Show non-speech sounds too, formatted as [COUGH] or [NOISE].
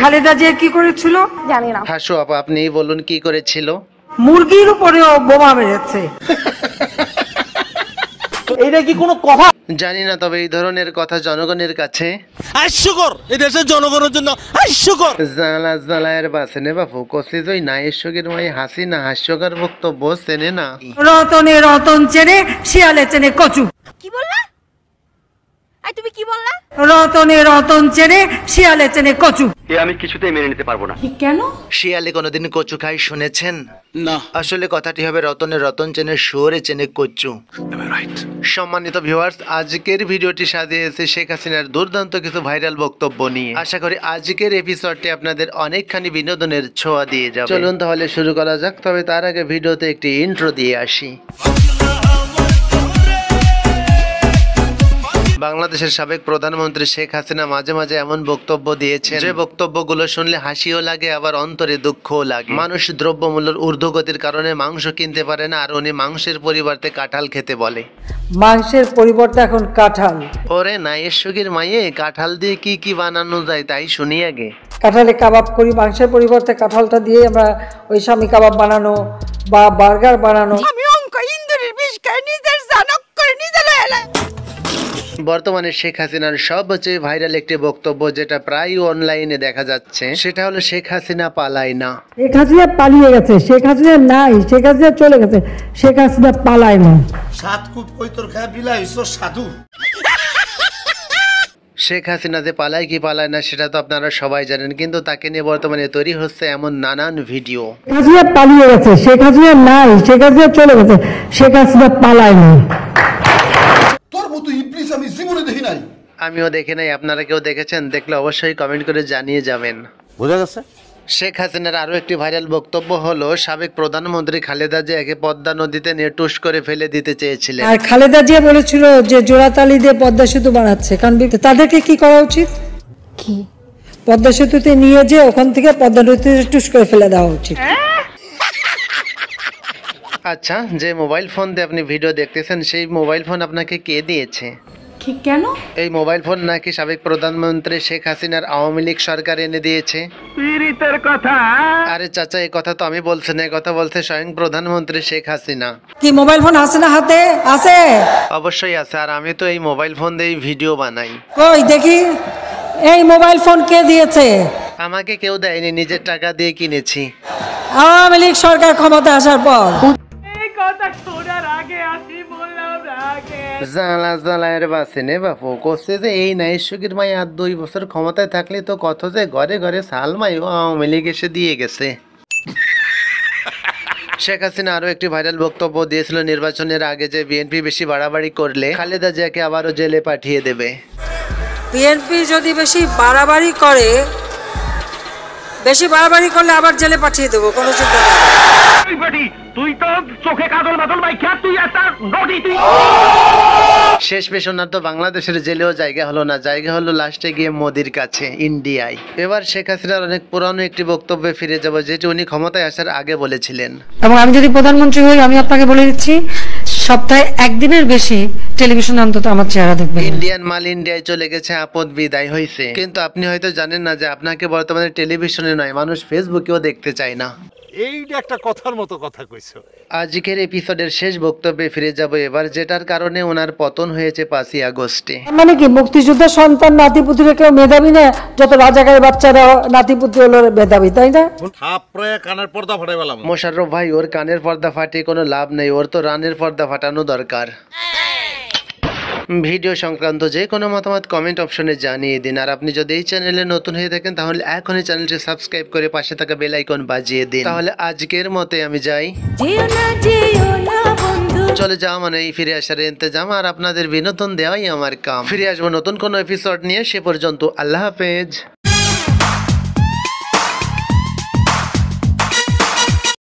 খালেদা জিয়া কি করেছিল জানি না হাসু আপা আপনি বলুন কি করেছিল মুরগির বোমা মেরেছে [LAUGHS] এটা কি কোনো কথা জানি না তবে এই ধরনের কথা জনগণের কাছে হাস্যকর এ দেশের জনগণের জন্য হাস্যকর জালা জালায়ের বাসে নে বাপু জই না মাই হাসি না হাস্যকর বক্তব্য চেনে না রতনে রতন চেনে শিয়ালে চেনে কচু কি বললা তুমি কি বললা রতনে রতন চেনে শিয়ালে চেনে কচু এ আমি কিছুতেই মেনে নিতে পারবো না কেন শিয়ালে কোনোদিন কচু খাই শুনেছেন না আসলে কথাটি হবে রতনে রতন চেনে চেনে কচু সম্মানিত ভিউয়ার্স আজকের ভিডিওটি সাজিয়েছে শেখ হাসিনার দুর্দান্ত কিছু ভাইরাল বক্তব্য নিয়ে আশা করি আজকের এপিসোডটি আপনাদের অনেকখানি বিনোদনের ছোঁয়া দিয়ে যাবে চলুন তাহলে শুরু করা যাক তবে তার আগে ভিডিওতে একটি ইন্ট্রো দিয়ে আসি বাংলাদেশের সাবেক প্রধানমন্ত্রী শেখ হাসিনা মাঝে মাঝে এমন বক্তব্য দিয়েছেন যে বক্তব্যগুলো শুনলে হাসিও লাগে আবার অন্তরে দুঃখও লাগে মানুষ দ্রব্যমূল্যের ঊর্ধ্বগতির কারণে মাংস কিনতে পারে না আর উনি মাংসের পরিবর্তে কাঁঠাল খেতে বলে মাংসের পরিবর্তে এখন কাঁঠাল ওরে নাইয়ের মাইয়ে কাঁঠাল দিয়ে কি কি বানানো যায় তাই শুনি আগে কাঁঠালে কাবাব করি মাংসের পরিবর্তে কাঁঠালটা দিয়ে আমরা ওই স্বামী কাবাব বানানো বা বার্গার বানানো বর্তমানে শেখ হাসিনার সবচেয়ে ভাইরাল একটি বক্তব্য যেটা প্রায় অনলাইনে দেখা যাচ্ছে সেটা হলো শেখ হাসিনা পালায় না শেখ হাসিনা পালিয়ে গেছে শেখ হাসিনা নাই শেখ হাসিনা চলে গেছে শেখ হাসিনা পালায় না সাত কূপ কই তোর খায় বিলাইছ সাধু শেখ হাসিনা যে পালায় কি পালায় না সেটা তো আপনারা সবাই জানেন কিন্তু তাকে নিয়ে বর্তমানে তৈরি হচ্ছে এমন নানান ভিডিও শেখ হাসিনা পালিয়ে গেছে শেখ হাসিনা নাই শেখ হাসিনা চলে গেছে শেখ হাসিনা পালায় না নাই আমিও দেখে নাই আপনারা কেউ দেখেছেন দেখলে অবশ্যই কমেন্ট করে জানিয়ে যাবেন বোঝা গেছে শেখ হাসিনার আরও একটি ভাইরাল বক্তব্য হল সাবেক প্রধানমন্ত্রী খালেদা জিয়াকে পদ্মা নদীতে নেটুস করে ফেলে দিতে চেয়েছিলেন আর খালেদা জিয়া বলেছিল যে জোড়াতালি দিয়ে পদ্মা সেতু বানাচ্ছে কারণ তাদেরকে কি করা উচিত কি পদ্মা সেতুতে নিয়ে যে ওখান থেকে পদ্মা নদীতে টুস করে ফেলে দেওয়া উচিত আচ্ছা যে মোবাইল ফোন দিয়ে আপনি ভিডিও দেখতেছেন সেই মোবাইল ফোন আপনাকে কে দিয়েছে কেন এই মোবাইল ফোন নাকি সাবেক প্রধানমন্ত্রী শেখ হাসিনার আওয়ামী লীগ সরকার এনে দিয়েছে কথা আরে চাচা এই কথা তো আমি বলছি না কথা বলছে স্বয়ং প্রধানমন্ত্রী শেখ হাসিনা কি মোবাইল ফোন আছে না হাতে আছে অবশ্যই আছে আর আমি তো এই মোবাইল ফোন দিয়ে ভিডিও বানাই ওই দেখি এই মোবাইল ফোন কে দিয়েছে আমাকে কেউ দেয়নি নিজের টাকা দিয়ে কিনেছি আওয়ামী লীগ সরকার ক্ষমতা আসার পর জালা জালায়ের বাসে নে বাপু করছে যে এই নাইশ্বকীর মাই আর দুই বছর ক্ষমতায় থাকলে তো কত যে ঘরে ঘরে সালমাই ও আওয়ামী লীগ এসে দিয়ে গেছে শেখ হাসিনা আরো একটি ভাইরাল বক্তব্য দিয়েছিল নির্বাচনের আগে যে বিএনপি বেশি বাড়াবাড়ি করলে খালেদা জিয়াকে আবারও জেলে পাঠিয়ে দেবে বিএনপি যদি বেশি বাড়াবাড়ি করে বেশি বাড়াবাড়ি করলে আবার জেলে পাঠিয়ে দেবো কোনো চিন্তা নেই তুই তো চোখে কাজল বাদল তুই একটা নটি তুই শেষ পেশনার তো বাংলাদেশের জেলেও জায়গা হলো না জায়গা হলো লাস্টে গিয়ে মোদির কাছে ইন্ডিয়ায় এবার শেখ হাসিনার অনেক পুরানো একটি বক্তব্যে ফিরে যাব যেটি উনি ক্ষমতায় আসার আগে বলেছিলেন এবং আমি যদি প্রধানমন্ত্রী হই আমি আপনাকে বলে দিচ্ছি সপ্তাহে একদিনের বেশি টেলিভিশন অন্তত আমার চেহারা দেখবে ইন্ডিয়ান মাল ইন্ডিয়ায় চলে গেছে আপদ বিদায় হয়েছে কিন্তু আপনি হয়তো জানেন না যে আপনাকে বর্তমানে টেলিভিশনে নয় মানুষ ফেসবুকেও দেখতে চায় না এইটা একটা কথার মতো কথা কইছো আজকের এপিসোডের শেষ বক্তব্যে ফিরে যাব এবার যেটার কারণে ওনার পতন হয়েছে পাঁচই আগস্টে মানে কি মুক্তিযোদ্ধা সন্তান নাতিপুতিরা কেউ মেধাবী না যত রাজাকারের বাচ্চারা নাতিপুতি হলো মেধাবী তাই না থাপড়ে কানের পর্দা ফাটাই পেলাম মোশাররফ ভাই ওর কানের পর্দা ফাটিয়ে কোনো লাভ নেই ওর তো রানের পর্দা ফাটানো দরকার ভিডিও সংক্রান্ত যে কোনো মতামত কমেন্ট অপশনে জানিয়ে দিন আর আপনি যদি এই চ্যানেলে নতুন হয়ে থাকেন তাহলে এখনই চ্যানেলটি সাবস্ক্রাইব করে পাশে থাকা বেল আইকন বাজিয়ে দিন তাহলে আজকের মতে আমি যাই চলে যাওয়া মানে এই ফিরে আসার ইন্তজাম আর আপনাদের বিনোদন দেওয়াই আমার কাম ফিরে আসবো নতুন কোনো এপিসোড নিয়ে সে পর্যন্ত আল্লাহ হাফেজ